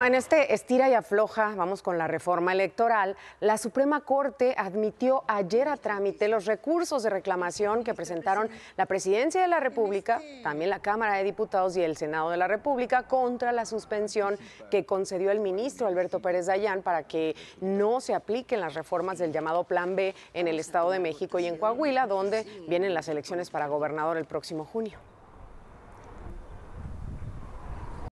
En este estira y afloja, vamos con la reforma electoral, la Suprema Corte admitió ayer a trámite los recursos de reclamación que presentaron la Presidencia de la República, también la Cámara de Diputados y el Senado de la República contra la suspensión que concedió el ministro Alberto Pérez Dayán para que no se apliquen las reformas del llamado Plan B en el Estado de México y en Coahuila, donde vienen las elecciones para gobernador el próximo junio.